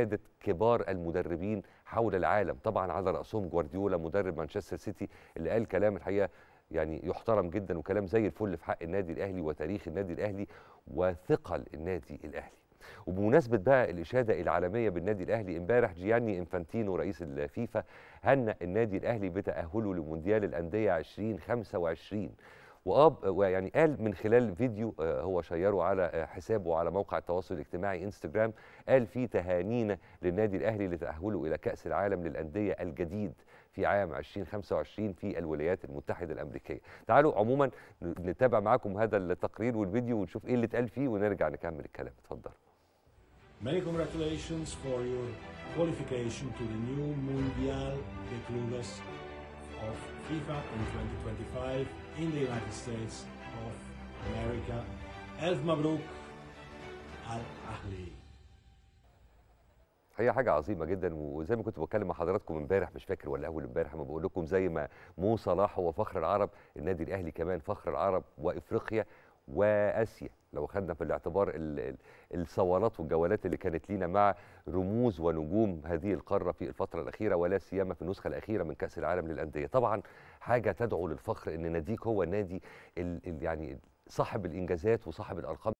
قيادة كبار المدربين حول العالم طبعا على رأسهم جوارديولا مدرب مانشستر سيتي اللي قال كلام الحقيقة يعني يحترم جدا وكلام زي الفل في حق النادي الأهلي وتاريخ النادي الأهلي وثقل النادي الأهلي وبمناسبة بقى الإشادة العالمية بالنادي الأهلي امبارح جياني انفانتينو رئيس الفيفا هنأ النادي الأهلي بتأهله لمونديال الأندية 2025 واب يعني قال من خلال فيديو آه، هو شيره على آه، حسابه على موقع التواصل الاجتماعي انستجرام قال فيه تهانينا للنادي الاهلي لتاهله الى كاس العالم للانديه الجديد في عام 2025 في الولايات المتحده الامريكيه. تعالوا عموما نتابع معاكم هذا التقرير والفيديو ونشوف ايه اللي اتقال فيه ونرجع نكمل الكلام اتفضل Many congratulations for your qualification to the new Mundial de Clubes of FIFA in 2025 in the United States of America. Elf Mabruk Al Ahli. هي حاجة عظيمة جدا وزي ما كنت بتكلم مع حضراتكم امبارح مش فاكر ولا أول امبارح ما بقول لكم زي ما مو صلاح هو فخر العرب النادي الأهلي كمان فخر العرب وإفريقيا واسيا لو خدنا في الاعتبار الثورات والجولات اللي كانت لينا مع رموز ونجوم هذه القاره في الفتره الاخيره ولا سيما في النسخه الاخيره من كاس العالم للانديه طبعا حاجه تدعو للفخر ان ناديك هو النادي يعني صاحب الانجازات وصاحب الارقام